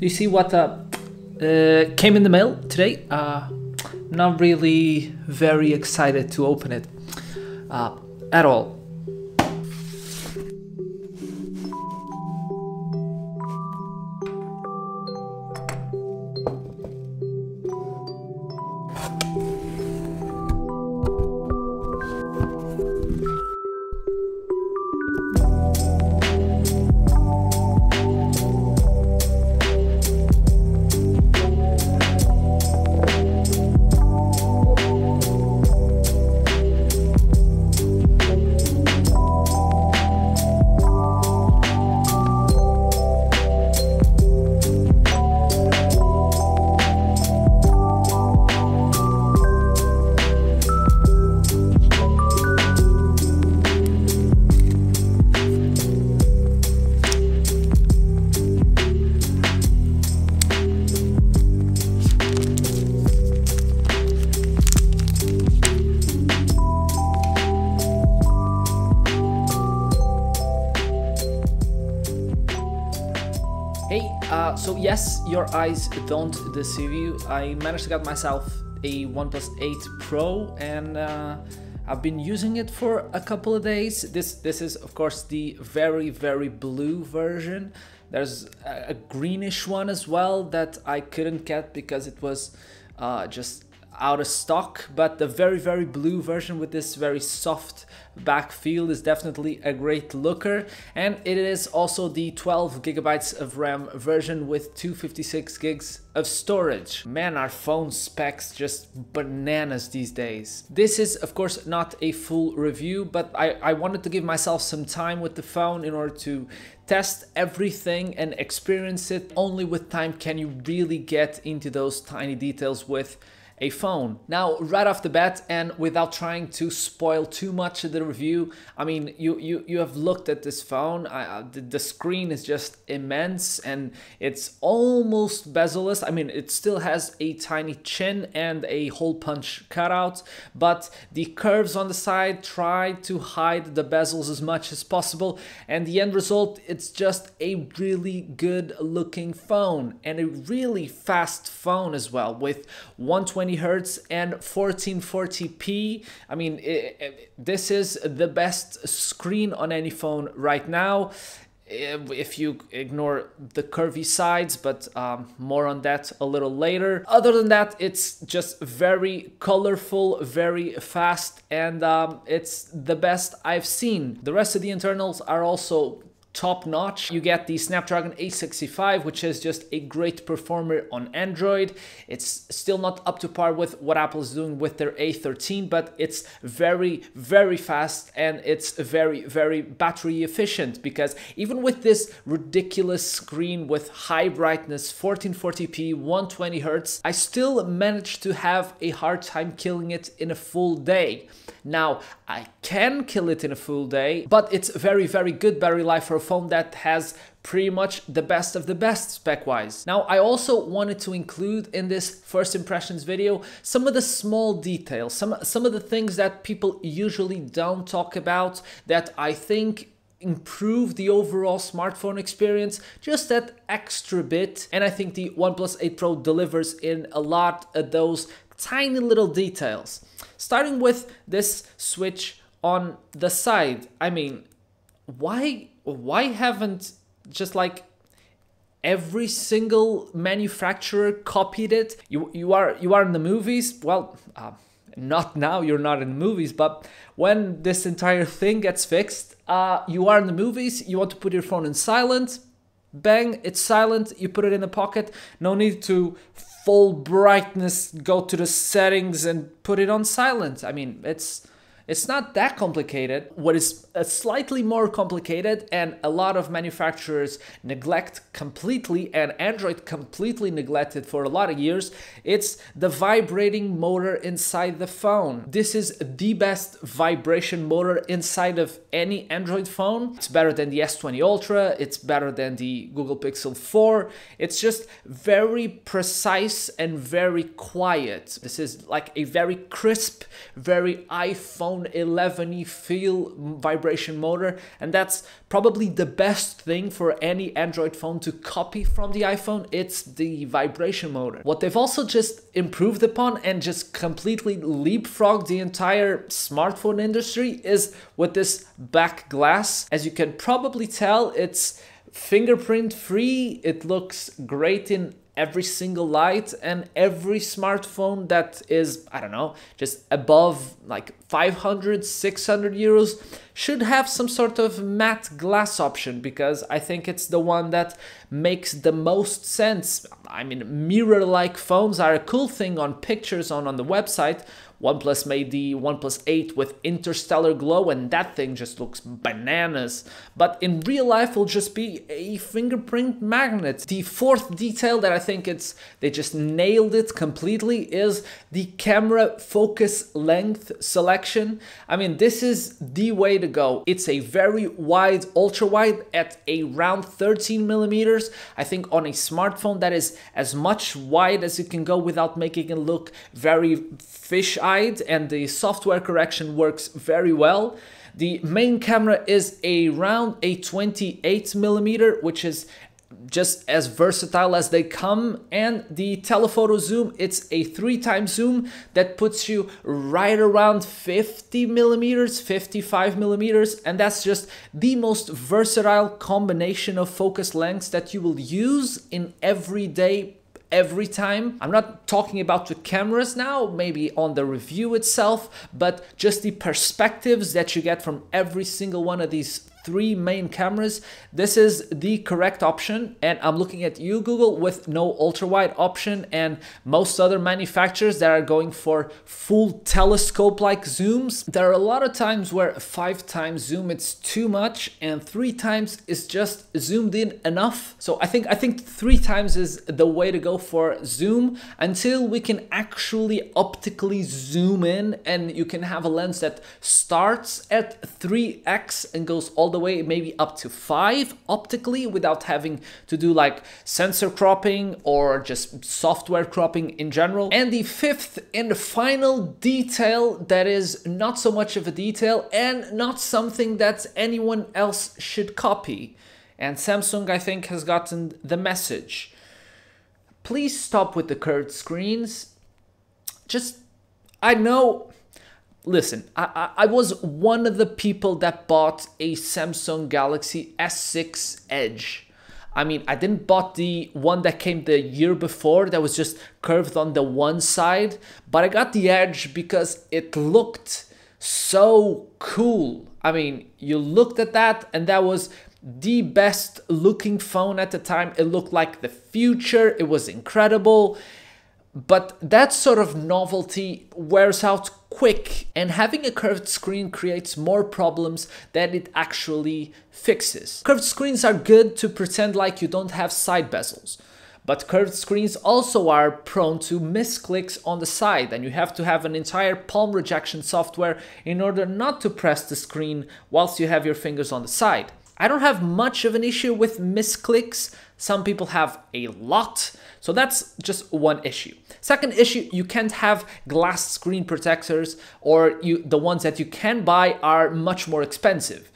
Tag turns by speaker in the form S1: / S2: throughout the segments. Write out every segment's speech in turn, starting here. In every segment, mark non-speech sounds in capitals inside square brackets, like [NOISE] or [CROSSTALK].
S1: Do you see what uh, uh, came in the mail today? Uh, not really very excited to open it uh, at all. Uh, so yes, your eyes don't deceive you. I managed to get myself a OnePlus 8 Pro and uh, I've been using it for a couple of days. This this is of course the very very blue version. There's a greenish one as well that I couldn't get because it was uh, just out of stock, but the very, very blue version with this very soft back feel is definitely a great looker. And it is also the 12 gigabytes of RAM version with 256 gigs of storage. Man, our phone specs just bananas these days. This is, of course, not a full review, but I, I wanted to give myself some time with the phone in order to test everything and experience it. Only with time can you really get into those tiny details with a phone. Now, right off the bat and without trying to spoil too much of the review, I mean, you you, you have looked at this phone. I, the, the screen is just immense and it's almost bezel-less. I mean, it still has a tiny chin and a hole punch cutout, but the curves on the side try to hide the bezels as much as possible. And the end result, it's just a really good looking phone and a really fast phone as well with 120 120 hertz and 1440p. I mean, it, it, this is the best screen on any phone right now if you ignore the curvy sides, but um, more on that a little later. Other than that, it's just very colorful, very fast, and um, it's the best I've seen. The rest of the internals are also top notch. You get the Snapdragon A65, which is just a great performer on Android. It's still not up to par with what Apple's doing with their A13, but it's very, very fast and it's very, very battery efficient because even with this ridiculous screen with high brightness, 1440p, 120 hertz, I still managed to have a hard time killing it in a full day. Now, I can kill it in a full day, but it's very, very good battery life for a phone that has pretty much the best of the best spec-wise. Now, I also wanted to include in this first impressions video some of the small details, some, some of the things that people usually don't talk about that I think improve the overall smartphone experience just that extra bit and i think the oneplus 8 pro delivers in a lot of those tiny little details starting with this switch on the side i mean why why haven't just like every single manufacturer copied it? You you are you are in the movies. Well. Uh, not now you're not in the movies but when this entire thing gets fixed uh, you are in the movies you want to put your phone in silent bang it's silent you put it in the pocket no need to full brightness go to the settings and put it on silent i mean it's it's not that complicated. What is uh, slightly more complicated and a lot of manufacturers neglect completely and Android completely neglected for a lot of years, it's the vibrating motor inside the phone. This is the best vibration motor inside of any Android phone. It's better than the S20 Ultra, it's better than the Google Pixel 4. It's just very precise and very quiet. This is like a very crisp, very iPhone 11 11 feel vibration motor and that's probably the best thing for any Android phone to copy from the iPhone it's the vibration motor. What they've also just improved upon and just completely leapfrogged the entire smartphone industry is with this back glass. As you can probably tell it's fingerprint free. It looks great in every single light and every smartphone that is, I don't know, just above like 500, 600 euros should have some sort of matte glass option because I think it's the one that makes the most sense. I mean, mirror-like phones are a cool thing on pictures on, on the website OnePlus made the OnePlus 8 with interstellar glow and that thing just looks bananas. But in real life it'll just be a fingerprint magnet. The fourth detail that I think it's they just nailed it completely is the camera focus length selection. I mean this is the way to go. It's a very wide, ultra wide at around 13 millimeters. I think on a smartphone that is as much wide as you can go without making it look very fish eye and the software correction works very well. The main camera is around a 28 millimeter, which is just as versatile as they come and the telephoto zoom it's a three time zoom that puts you right around 50 millimeters 55 millimeters and that's just the most versatile combination of focus lengths that you will use in everyday every time. I'm not talking about the cameras now, maybe on the review itself, but just the perspectives that you get from every single one of these three main cameras. This is the correct option and I'm looking at you Google with no ultra wide option and most other manufacturers that are going for full telescope like zooms. There are a lot of times where five times zoom it's too much and three times is just zoomed in enough. So I think I think three times is the way to go for zoom until we can actually optically zoom in and you can have a lens that starts at 3x and goes all the way maybe up to five optically without having to do like sensor cropping or just software cropping in general. And the fifth and final detail that is not so much of a detail and not something that anyone else should copy. And Samsung, I think, has gotten the message. Please stop with the curved screens. Just, I know listen, I, I, was one of the people that bought a Samsung Galaxy S6 Edge. I mean, I didn't bought the one that came the year before that was just curved on the one side, but I got the Edge because it looked so cool. I mean, you looked at that and that was the best looking phone at the time. It looked like the future. It was incredible. But that sort of novelty wears out quick, and having a curved screen creates more problems than it actually fixes. Curved screens are good to pretend like you don't have side bezels, but curved screens also are prone to misclicks on the side, and you have to have an entire palm rejection software in order not to press the screen whilst you have your fingers on the side. I don't have much of an issue with misclicks. Some people have a lot. So that's just one issue. Second issue, you can't have glass screen protectors or you, the ones that you can buy are much more expensive.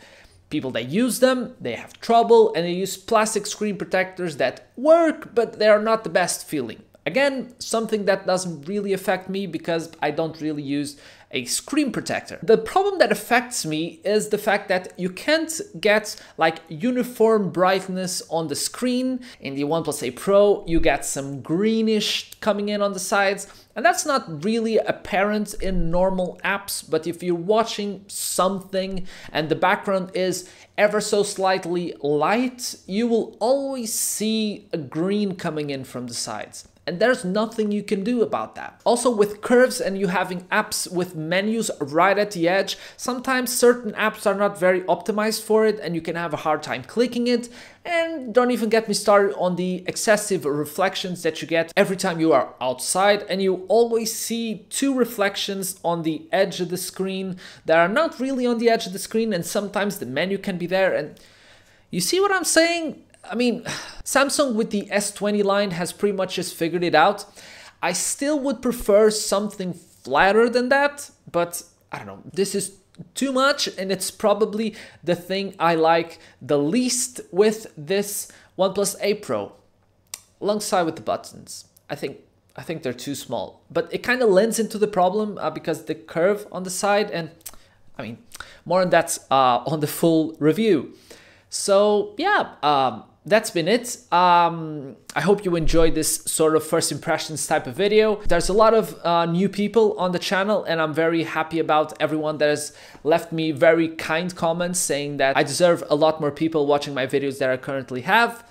S1: People that use them, they have trouble and they use plastic screen protectors that work, but they are not the best feeling. Again, something that doesn't really affect me because I don't really use a screen protector. The problem that affects me is the fact that you can't get like uniform brightness on the screen. In the OnePlus 8 Pro, you get some greenish coming in on the sides. And that's not really apparent in normal apps, but if you're watching something and the background is ever so slightly light, you will always see a green coming in from the sides and there's nothing you can do about that. Also with curves and you having apps with menus right at the edge, sometimes certain apps are not very optimized for it and you can have a hard time clicking it and don't even get me started on the excessive reflections that you get every time you are outside and you always see two reflections on the edge of the screen that are not really on the edge of the screen and sometimes the menu can be there and you see what I'm saying? I mean, [SIGHS] Samsung with the S20 line has pretty much just figured it out. I still would prefer something flatter than that, but I don't know. This is too much and it's probably the thing I like the least with this OnePlus 8 Pro alongside with the buttons. I think I think they're too small, but it kind of lends into the problem uh, because the curve on the side and I mean, more on that uh, on the full review. So yeah, um, that's been it. Um, I hope you enjoyed this sort of first impressions type of video. There's a lot of uh, new people on the channel and I'm very happy about everyone that has left me very kind comments saying that I deserve a lot more people watching my videos that I currently have.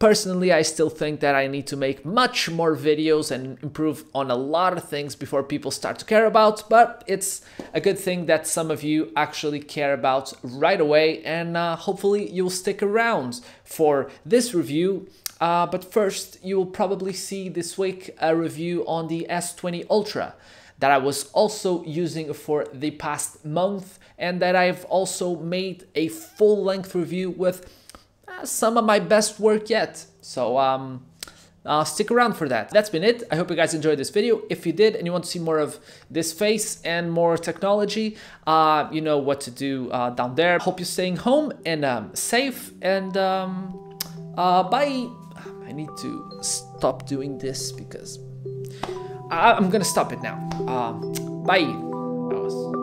S1: Personally, I still think that I need to make much more videos and improve on a lot of things before people start to care about, but it's a good thing that some of you actually care about right away and uh, hopefully you'll stick around for this review. Uh, but first, you will probably see this week a review on the S20 Ultra that I was also using for the past month and that I've also made a full length review with Eh, some of my best work yet. So um, uh, stick around for that. That's been it. I hope you guys enjoyed this video. If you did and you want to see more of this face and more technology, uh, you know what to do uh, down there. Hope you're staying home and um, safe and um, uh, bye. I need to stop doing this because I am gonna stop it now. Um, bye.